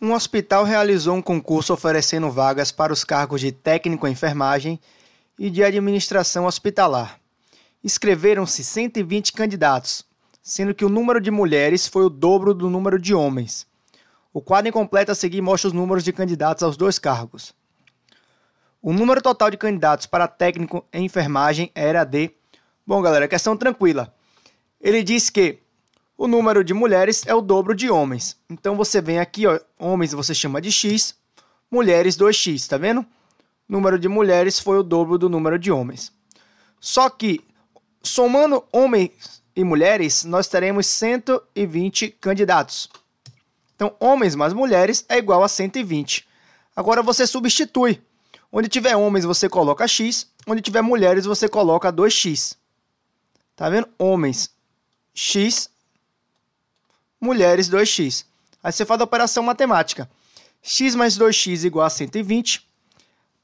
um hospital realizou um concurso oferecendo vagas para os cargos de técnico em enfermagem e de administração hospitalar. Inscreveram-se 120 candidatos, sendo que o número de mulheres foi o dobro do número de homens. O quadro incompleto a seguir mostra os números de candidatos aos dois cargos. O número total de candidatos para técnico em enfermagem era de. Bom, galera, questão tranquila. Ele diz que o número de mulheres é o dobro de homens. Então você vem aqui, ó, homens você chama de x, mulheres 2x, tá vendo? O número de mulheres foi o dobro do número de homens. Só que somando homens e mulheres, nós teremos 120 candidatos. Então, homens mais mulheres é igual a 120. Agora você substitui. Onde tiver homens, você coloca x. Onde tiver mulheres, você coloca 2x. Tá vendo? Homens, x mulheres 2x. Aí você faz a operação matemática. x mais 2x igual a 120,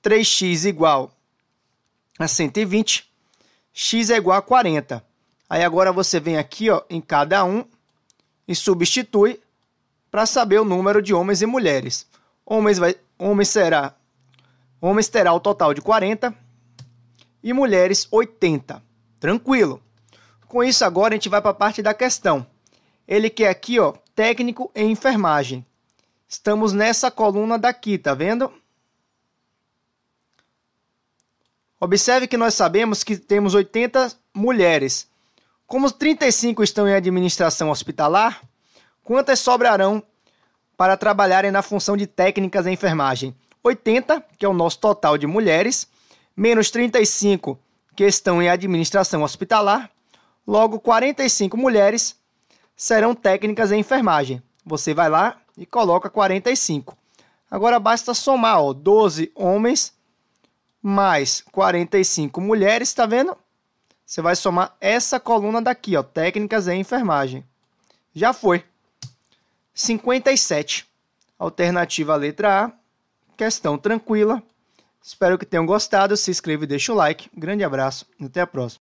3x igual a 120, x é igual a 40. Aí agora você vem aqui ó, em cada um e substitui para saber o número de homens e mulheres. Homens, vai, homens, será, homens terá o total de 40 e mulheres 80. Tranquilo. Com isso agora a gente vai para a parte da questão ele quer aqui, ó, técnico em enfermagem. Estamos nessa coluna daqui, tá vendo? Observe que nós sabemos que temos 80 mulheres. Como 35 estão em administração hospitalar, quantas sobrarão para trabalharem na função de técnicas em enfermagem? 80, que é o nosso total de mulheres, menos 35 que estão em administração hospitalar, logo 45 mulheres serão técnicas em enfermagem. Você vai lá e coloca 45. Agora basta somar, ó, 12 homens mais 45 mulheres, tá vendo? Você vai somar essa coluna daqui, ó, técnicas em enfermagem. Já foi. 57. Alternativa letra A. Questão tranquila. Espero que tenham gostado. Se inscreva e deixa o like. Grande abraço. Até a próxima.